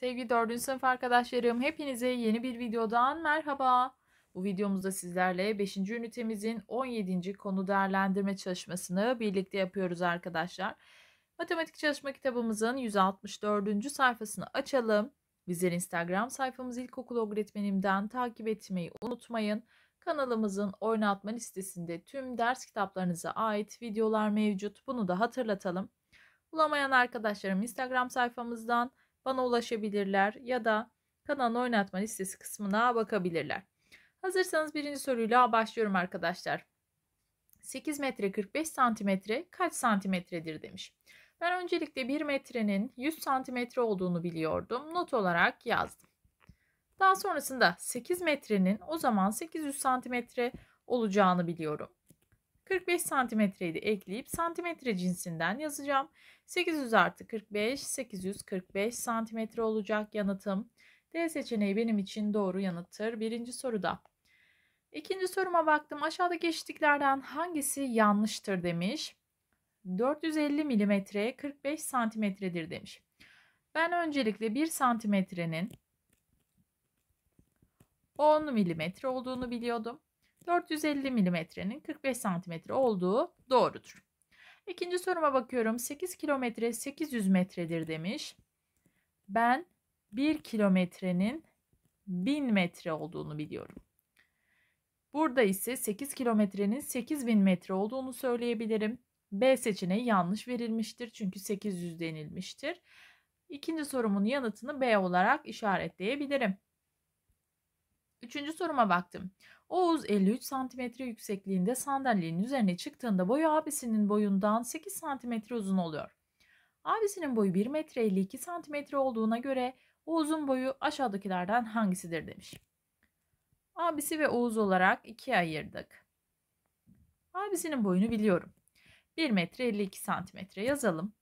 Sevgili 4. sınıf arkadaşlarım, hepinize yeni bir videodan merhaba. Bu videomuzda sizlerle 5. ünitemizin 17. konu değerlendirme çalışmasını birlikte yapıyoruz arkadaşlar. Matematik çalışma kitabımızın 164. sayfasını açalım. Bizleri Instagram sayfamız ilkokul öğretmenimden takip etmeyi unutmayın. Kanalımızın oynatma listesinde tüm ders kitaplarınıza ait videolar mevcut. Bunu da hatırlatalım. Bulamayan arkadaşlarım Instagram sayfamızdan bana ulaşabilirler ya da kanalını oynatma listesi kısmına bakabilirler. Hazırsanız birinci soruyla başlıyorum arkadaşlar. 8 metre 45 santimetre kaç santimetredir demiş. Ben öncelikle 1 metrenin 100 santimetre olduğunu biliyordum. Not olarak yazdım. Daha sonrasında 8 metrenin o zaman 800 santimetre olacağını biliyorum. 45 santimetreyi de ekleyip santimetre cinsinden yazacağım. 800 artı 45, 845 santimetre olacak yanıtım. D seçeneği benim için doğru yanıttır. Birinci soruda. İkinci soruma baktım. Aşağıda geçtiklerden hangisi yanlıştır demiş. 450 milimetre 45 santimetredir demiş. Ben öncelikle 1 santimetrenin 10 milimetre olduğunu biliyordum. 450 milimetrenin 45 santimetre olduğu doğrudur. İkinci soruma bakıyorum. 8 kilometre 800 metredir demiş. Ben 1 kilometrenin 1000 metre olduğunu biliyorum. Burada ise 8 kilometrenin 8000 metre olduğunu söyleyebilirim. B seçeneği yanlış verilmiştir çünkü 800 denilmiştir. İkinci sorumun yanıtını B olarak işaretleyebilirim. Üçüncü soruma baktım. Oğuz 53 santimetre yüksekliğinde sandalyenin üzerine çıktığında boyu abisinin boyundan 8 santimetre uzun oluyor. Abisinin boyu 1 metre 52 santimetre olduğuna göre Oğuz'un boyu aşağıdakilerden hangisidir demiş. Abisi ve Oğuz olarak ikiye ayırdık. Abisinin boyunu biliyorum. 1 metre 52 santimetre yazalım.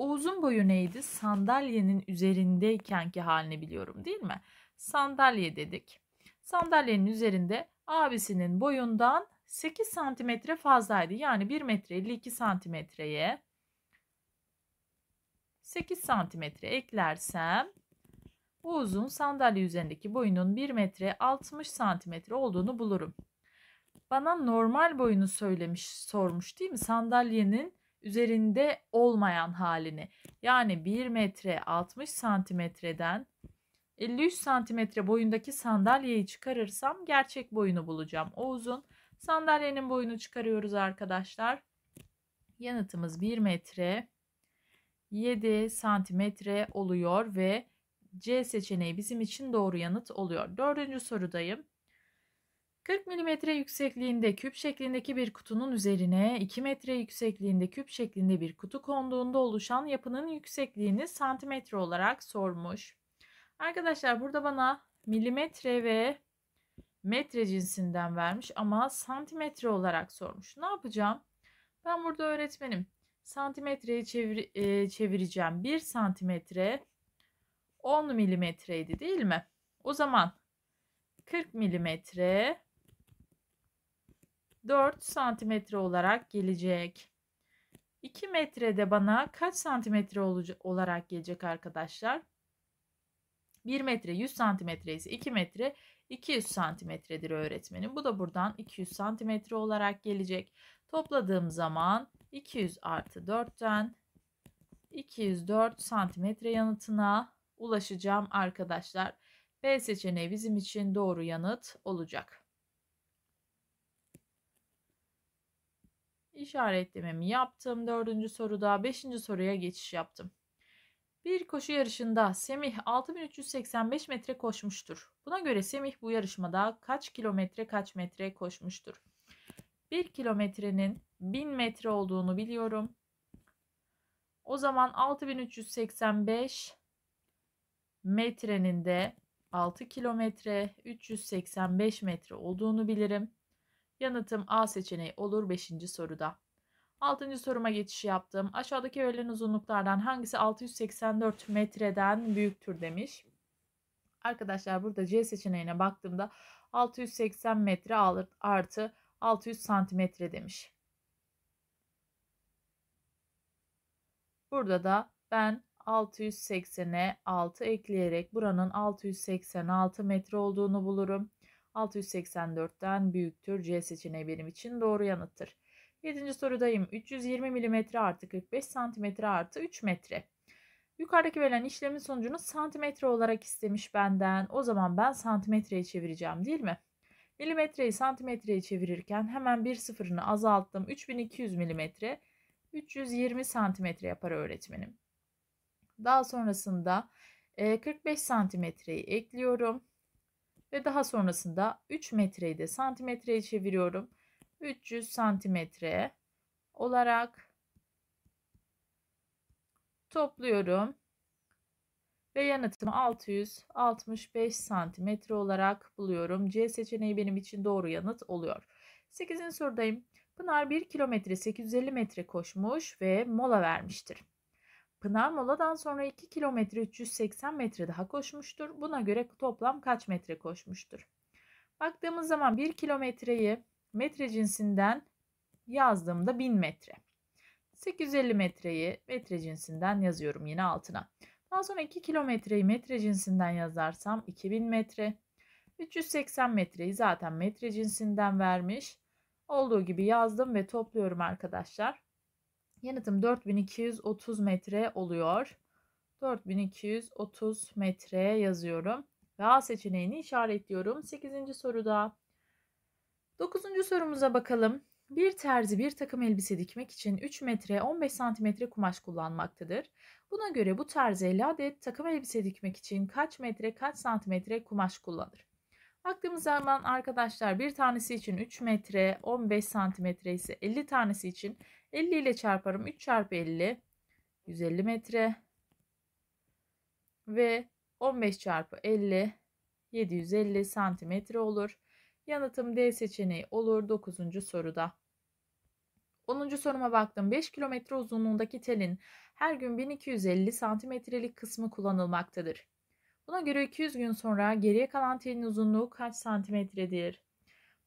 Oğuz'un boyu neydi? Sandalyenin üzerindeykenki halini biliyorum değil mi? Sandalye dedik. Sandalyenin üzerinde abisinin boyundan 8 santimetre fazlaydı. Yani 1 metre 52 santimetreye 8 santimetre eklersem bu uzun sandalye üzerindeki boyunun 1 metre 60 santimetre olduğunu bulurum. Bana normal boyunu söylemiş, sormuş değil mi? Sandalyenin üzerinde olmayan halini. Yani 1 metre 60 santimetreden 53 santimetre boyundaki sandalyeyi çıkarırsam gerçek boyunu bulacağım. O uzun. Sandalyenin boyunu çıkarıyoruz arkadaşlar. Yanıtımız 1 metre 7 santimetre oluyor ve C seçeneği bizim için doğru yanıt oluyor. Dördüncü sorudayım. 40 mm yüksekliğinde küp şeklindeki bir kutunun üzerine 2 metre yüksekliğinde küp şeklinde bir kutu konduğunda oluşan yapının yüksekliğini santimetre olarak sormuş. Arkadaşlar burada bana milimetre ve metre cinsinden vermiş ama santimetre olarak sormuş. Ne yapacağım? Ben burada öğretmenim Santimetreyi çevir, e, çevireceğim. 1 santimetre 10 milimetreydi değil mi? O zaman 40 milimetre 4 santimetre olarak gelecek. 2 metrede bana kaç santimetre olarak gelecek arkadaşlar? 1 metre 100 santimetre ise 2 metre 200 santimetredir öğretmenim. Bu da buradan 200 santimetre olarak gelecek. Topladığım zaman 200 artı 4'ten 204 santimetre yanıtına ulaşacağım arkadaşlar. B seçeneği bizim için doğru yanıt olacak. işaretlememi yaptım. Dördüncü soruda beşinci soruya geçiş yaptım. Bir koşu yarışında Semih 6385 metre koşmuştur. Buna göre Semih bu yarışmada kaç kilometre kaç metre koşmuştur? 1 kilometrenin 1000 metre olduğunu biliyorum. O zaman 6385 metrenin de 6 kilometre 385 metre olduğunu bilirim. Yanıtım A seçeneği olur 5. soruda. 6. soruma geçiş yaptım. Aşağıdaki verilen uzunluklardan hangisi 684 metreden büyüktür demiş. Arkadaşlar burada C seçeneğine baktığımda 680 metre artı 600 santimetre demiş. Burada da ben 680'e 6 ekleyerek buranın 686 metre olduğunu bulurum. 684'ten büyüktür. C seçeneği benim için doğru yanıttır. 7. sorudayım. 320 mm artı 45 cm artı 3 metre. Yukarıdaki verilen işlemin sonucunu santimetre olarak istemiş benden. O zaman ben santimetreye çevireceğim değil mi? Milimetreyi santimetreye çevirirken hemen bir sıfırını azalttım. 3200 milimetre 320 santimetre yapar öğretmenim. Daha sonrasında 45 santimetreyi ekliyorum. Ve daha sonrasında 3 metreyi de santimetreye çeviriyorum. 300 santimetre olarak topluyorum. Ve yanıtımı 665 santimetre olarak buluyorum. C seçeneği benim için doğru yanıt oluyor. 8. sorudayım. Pınar 1 kilometre 850 metre koşmuş ve mola vermiştir. Pınar moladan sonra 2 kilometre 380 metre daha koşmuştur. Buna göre toplam kaç metre koşmuştur? Baktığımız zaman 1 kilometreyi metre cinsinden yazdığımda 1000 metre. 850 metreyi metre cinsinden yazıyorum yine altına. Daha sonra 2 kilometreyi metre cinsinden yazarsam 2000 metre. 380 metreyi zaten metre cinsinden vermiş. Olduğu gibi yazdım ve topluyorum arkadaşlar. Yanıtım 4230 metre oluyor. 4230 metre yazıyorum. Ve A seçeneğini işaretliyorum. 8. soruda. 9. sorumuza bakalım. Bir terzi bir takım elbise dikmek için 3 metre 15 santimetre kumaş kullanmaktadır. Buna göre bu terzi 50 adet takım elbise dikmek için kaç metre kaç santimetre kumaş kullanır? Baktığımız zaman arkadaşlar bir tanesi için 3 metre 15 santimetre ise 50 tanesi için 50 ile çarparım. 3 çarpı 50 150 metre ve 15 çarpı 50 750 santimetre olur. Yanıtım D seçeneği olur 9. soruda. 10. soruma baktım. 5 kilometre uzunluğundaki telin her gün 1250 santimetrelik kısmı kullanılmaktadır. Buna göre 200 gün sonra geriye kalan telin uzunluğu kaç santimetredir?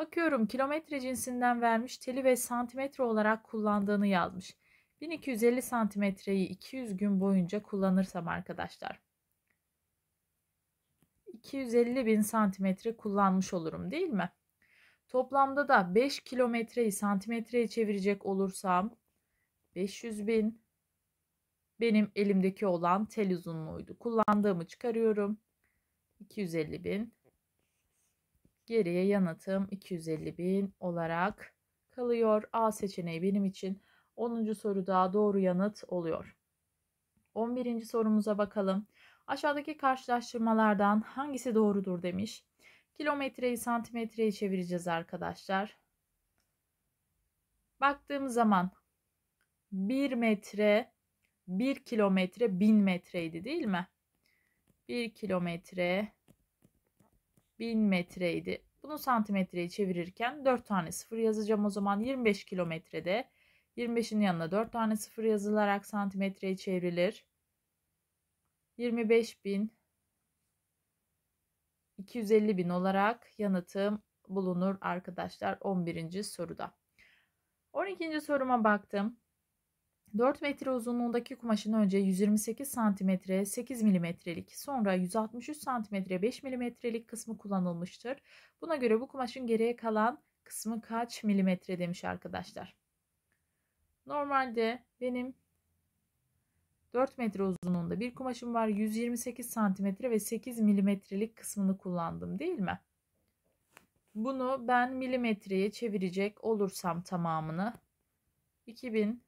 Bakıyorum kilometre cinsinden vermiş teli ve santimetre olarak kullandığını yazmış. 1250 santimetreyi 200 gün boyunca kullanırsam arkadaşlar. 250 bin santimetre kullanmış olurum değil mi? Toplamda da 5 kilometreyi santimetreye çevirecek olursam 500 bin benim elimdeki olan tel uzunluğuydu. Kullandığımı çıkarıyorum. 250 bin Geriye yanıtım 250 bin olarak kalıyor. A seçeneği benim için 10. soruda doğru yanıt oluyor. 11. sorumuza bakalım. Aşağıdaki karşılaştırmalardan hangisi doğrudur demiş. Kilometreyi santimetreye çevireceğiz arkadaşlar. Baktığım zaman 1 metre 1 kilometre 1000 metreydi değil mi? 1 kilometre 1000 metreydi. Bunu santimetreye çevirirken 4 tane sıfır yazacağım. O zaman 25 kilometrede 25'in yanına 4 tane sıfır yazılarak santimetreye çevrilir. 25 bin 250 bin olarak yanıtım bulunur arkadaşlar 11. soruda. 12. soruma baktım. 4 metre uzunluğundaki kumaşın önce 128 santimetre 8 milimetrelik sonra 163 santimetre 5 milimetrelik kısmı kullanılmıştır. Buna göre bu kumaşın geriye kalan kısmı kaç milimetre demiş arkadaşlar. Normalde benim 4 metre uzunluğunda bir kumaşım var 128 santimetre ve 8 milimetrelik kısmını kullandım değil mi? Bunu ben milimetreye çevirecek olursam tamamını 2000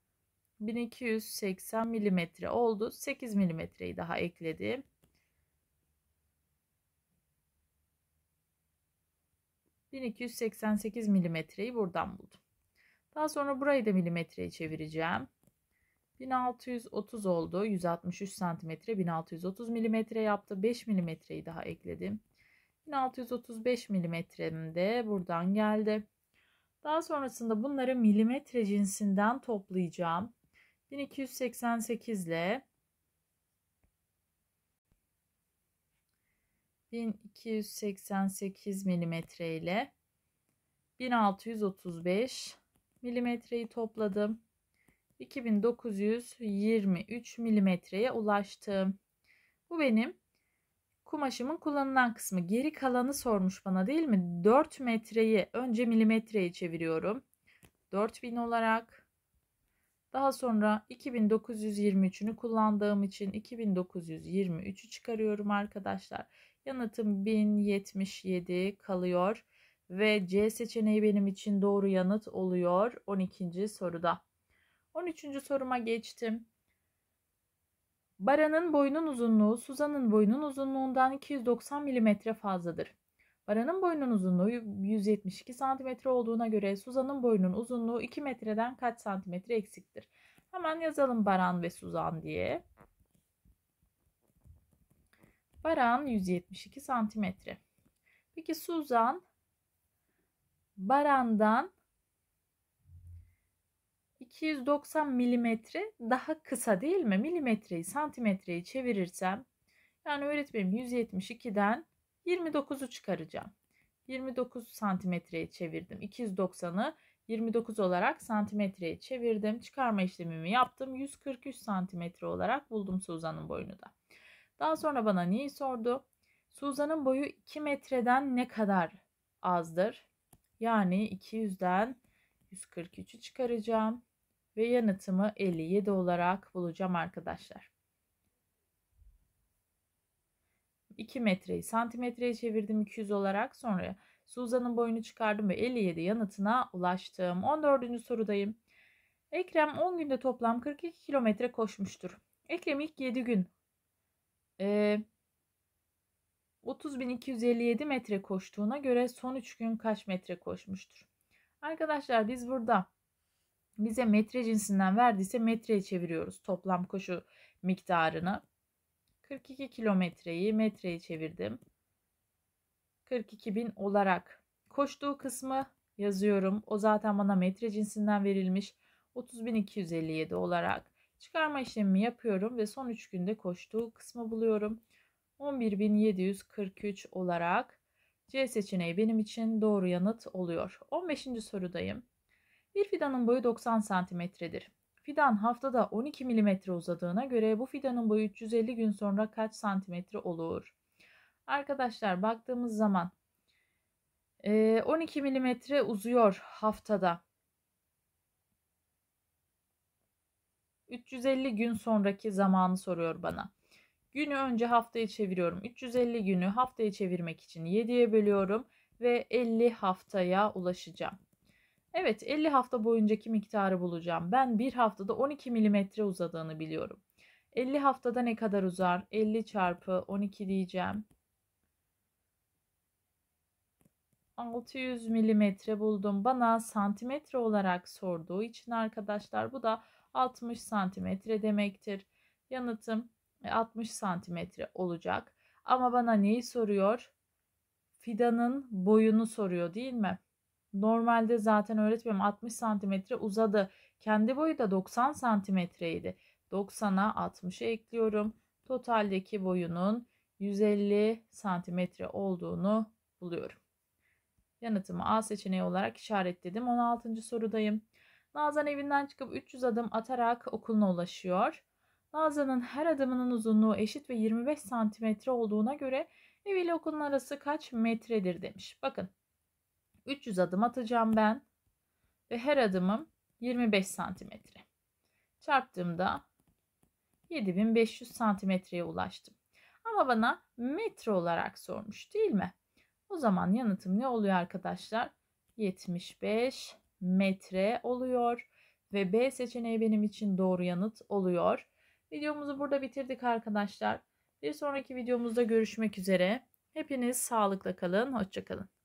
1280 milimetre oldu. 8 milimetreyi daha ekledim. ...1288 milimetreyi buradan buldum. Daha sonra burayı da milimetreye çevireceğim. 1630 oldu. 163 santimetre 1630 milimetre yaptı. 5 milimetreyi daha ekledim. 1635 milimetremde buradan geldi. Daha sonrasında bunları milimetre cinsinden toplayacağım. 1288 ile 1288 milimetre ile 1635 milimetreyi topladım. 2923 milimetreye ulaştım. Bu benim kumaşımın kullanılan kısmı. Geri kalanı sormuş bana değil mi? 4 metreyi önce milimetreye çeviriyorum. 4000 olarak daha sonra 2923'ünü kullandığım için 2923'ü çıkarıyorum arkadaşlar. Yanıtım 1077 kalıyor ve C seçeneği benim için doğru yanıt oluyor 12. soruda. 13. soruma geçtim. Baran'ın boyunun uzunluğu Suzan'ın boyunun uzunluğundan 290 mm fazladır. Aranın boyunun uzunluğu 172 cm olduğuna göre Suzan'ın boyunun uzunluğu 2 metreden kaç santimetre eksiktir? Hemen yazalım Baran ve Suzan diye. Baran 172 santimetre. Peki Suzan Baran'dan 290 milimetre daha kısa değil mi? Milimetreyi santimetreyi çevirirsem yani öğretmenim 172'den 29'u çıkaracağım. 29 santimetreye çevirdim. 290'ı 29 olarak santimetreye çevirdim. Çıkarma işlemimi yaptım. 143 santimetre olarak buldum Suzan'ın boyunu da. Daha sonra bana neyi sordu? Suzan'ın boyu 2 metreden ne kadar azdır? Yani 200'den 143'ü çıkaracağım ve yanıtımı 57 olarak bulacağım arkadaşlar. 2 metreyi santimetreye çevirdim 200 olarak. Sonra Suzan'ın boyunu çıkardım ve 57 yanıtına ulaştım. 14. sorudayım. Ekrem 10 günde toplam 42 kilometre koşmuştur. Ekrem ilk 7 gün e, 30.257 metre koştuğuna göre son 3 gün kaç metre koşmuştur? Arkadaşlar biz burada bize metre cinsinden verdiyse metreye çeviriyoruz toplam koşu miktarını. 42 kilometreyi metreye çevirdim. 42.000 olarak koştuğu kısmı yazıyorum. O zaten bana metre cinsinden verilmiş. 30.257 olarak çıkarma işlemi yapıyorum ve son 3 günde koştuğu kısmı buluyorum. 11.743 olarak C seçeneği benim için doğru yanıt oluyor. 15. sorudayım. Bir fidanın boyu 90 santimetredir. Fidan haftada 12 mm uzadığına göre bu fidanın boyu 350 gün sonra kaç santimetre olur? Arkadaşlar baktığımız zaman 12 mm uzuyor haftada. 350 gün sonraki zamanı soruyor bana. Günü önce haftaya çeviriyorum. 350 günü haftaya çevirmek için 7'ye bölüyorum ve 50 haftaya ulaşacağım. Evet 50 hafta boyuncaki miktarı bulacağım. Ben bir haftada 12 milimetre uzadığını biliyorum. 50 haftada ne kadar uzar? 50 çarpı 12 diyeceğim. 600 milimetre buldum. Bana santimetre olarak sorduğu için arkadaşlar bu da 60 santimetre demektir. Yanıtım 60 e, santimetre olacak. Ama bana neyi soruyor? Fidanın boyunu soruyor değil mi? Normalde zaten öğretmenim 60 santimetre uzadı. Kendi boyu da 90 santimetreydi. 90'a 60'ı ekliyorum. Totaldeki boyunun 150 santimetre olduğunu buluyorum. Yanıtımı A seçeneği olarak işaretledim. 16. sorudayım. Nazan evinden çıkıp 300 adım atarak okuluna ulaşıyor. Nazan'ın her adımının uzunluğu eşit ve 25 santimetre olduğuna göre ev ile okulun arası kaç metredir demiş. Bakın 300 adım atacağım ben. Ve her adımım 25 santimetre. Çarptığımda 7500 santimetreye ulaştım. Ama bana metre olarak sormuş değil mi? O zaman yanıtım ne oluyor arkadaşlar? 75 metre oluyor. Ve B seçeneği benim için doğru yanıt oluyor. Videomuzu burada bitirdik arkadaşlar. Bir sonraki videomuzda görüşmek üzere. Hepiniz sağlıkla kalın, hoşçakalın.